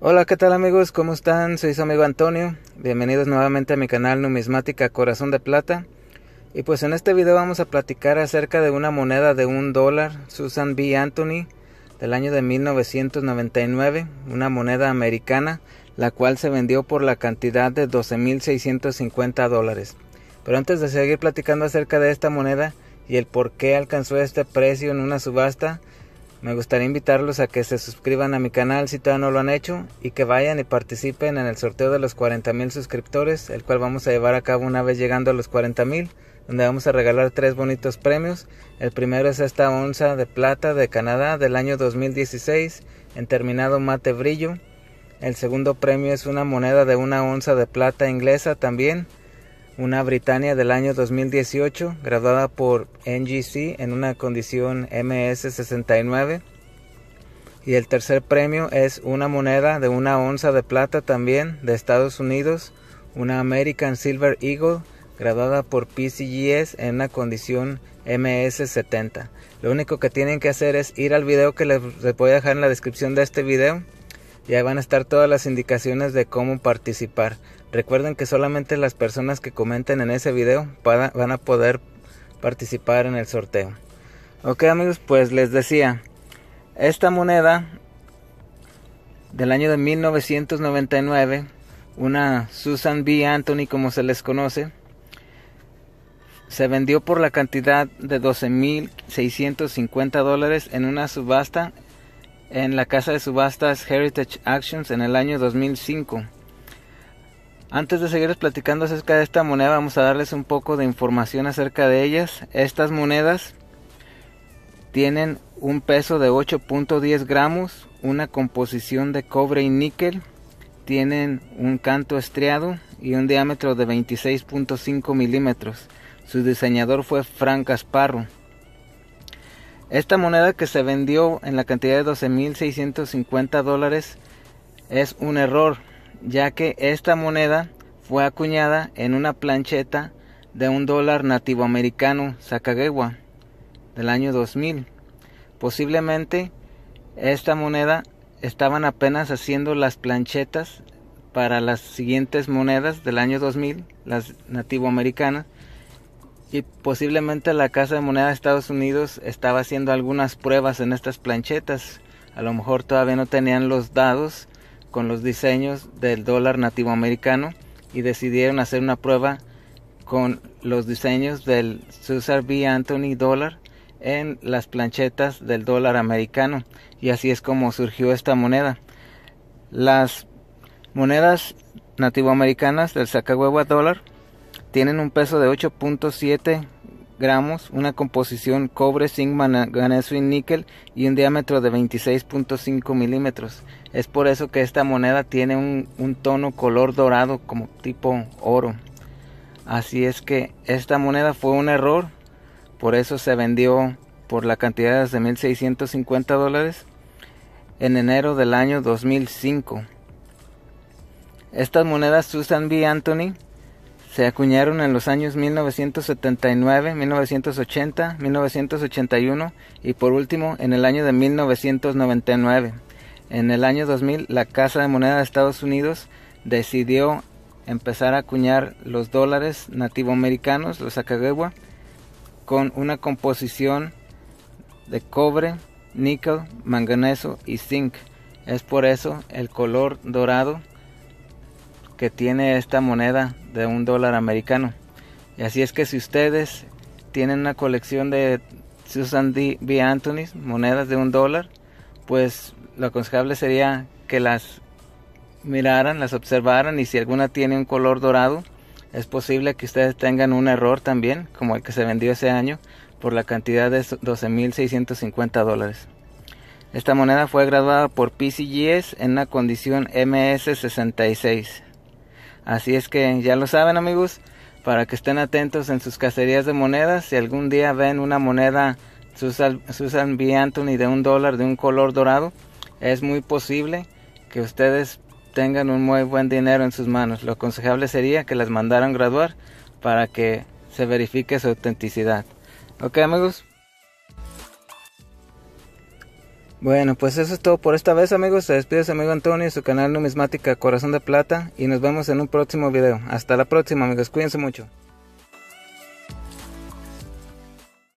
Hola, ¿qué tal amigos? ¿Cómo están? Soy su amigo Antonio. Bienvenidos nuevamente a mi canal Numismática Corazón de Plata. Y pues en este video vamos a platicar acerca de una moneda de un dólar, Susan B. Anthony, del año de 1999, una moneda americana, la cual se vendió por la cantidad de 12.650 dólares. Pero antes de seguir platicando acerca de esta moneda y el por qué alcanzó este precio en una subasta, me gustaría invitarlos a que se suscriban a mi canal si todavía no lo han hecho y que vayan y participen en el sorteo de los 40.000 suscriptores, el cual vamos a llevar a cabo una vez llegando a los 40.000, donde vamos a regalar tres bonitos premios. El primero es esta onza de plata de Canadá del año 2016 en terminado mate brillo. El segundo premio es una moneda de una onza de plata inglesa también una Britannia del año 2018, graduada por NGC en una condición MS69. Y el tercer premio es una moneda de una onza de plata también de Estados Unidos, una American Silver Eagle, graduada por PCGS en una condición MS70. Lo único que tienen que hacer es ir al video que les voy a dejar en la descripción de este video ya van a estar todas las indicaciones de cómo participar. Recuerden que solamente las personas que comenten en ese video van a poder participar en el sorteo. Ok amigos, pues les decía, esta moneda del año de 1999, una Susan B. Anthony como se les conoce, se vendió por la cantidad de 12.650 dólares en una subasta en la casa de subastas Heritage Actions en el año 2005. Antes de seguirles platicando acerca de esta moneda, vamos a darles un poco de información acerca de ellas. Estas monedas tienen un peso de 8.10 gramos, una composición de cobre y níquel, tienen un canto estriado y un diámetro de 26.5 milímetros. Su diseñador fue Frank Asparro. Esta moneda que se vendió en la cantidad de 12.650 dólares es un error, ya que esta moneda fue acuñada en una plancheta de un dólar nativo americano, Sacagawea, del año 2000. Posiblemente esta moneda estaban apenas haciendo las planchetas para las siguientes monedas del año 2000, las americanas y posiblemente la Casa de Moneda de Estados Unidos estaba haciendo algunas pruebas en estas planchetas. A lo mejor todavía no tenían los dados con los diseños del dólar nativo americano y decidieron hacer una prueba con los diseños del Susan B. Anthony Dollar en las planchetas del dólar americano y así es como surgió esta moneda. Las monedas nativo americanas del Sacagawea dólar tienen un peso de 8.7 gramos, una composición cobre, zinc, manganeso y níquel y un diámetro de 26.5 milímetros. Es por eso que esta moneda tiene un, un, tono color dorado como tipo oro. Así es que esta moneda fue un error, por eso se vendió por la cantidad de 1.650 dólares en enero del año 2005. Estas monedas Susan B. Anthony se acuñaron en los años 1979, 1980, 1981 y por último en el año de 1999. En el año 2000 la Casa de Moneda de Estados Unidos decidió empezar a acuñar los dólares nativoamericanos, los Akagewa, con una composición de cobre, níquel, manganeso y zinc. Es por eso el color dorado que tiene esta moneda de un dólar americano. Y así es que si ustedes tienen una colección de Susan B. Anthony monedas de un dólar, pues lo aconsejable sería que las miraran, las observaran y si alguna tiene un color dorado, es posible que ustedes tengan un error también, como el que se vendió ese año, por la cantidad de 12.650 dólares. Esta moneda fue graduada por PCGS en la condición MS66. Así es que ya lo saben amigos, para que estén atentos en sus cacerías de monedas, si algún día ven una moneda Susan, B. Anthony de un dólar de un color dorado, es muy posible que ustedes tengan un muy buen dinero en sus manos. Lo aconsejable sería que las mandaran graduar para que se verifique su autenticidad. Ok amigos, bueno, pues eso es todo por esta vez amigos. Se despide su amigo Antonio y su canal Numismática Corazón de Plata y nos vemos en un próximo video. Hasta la próxima amigos, cuídense mucho.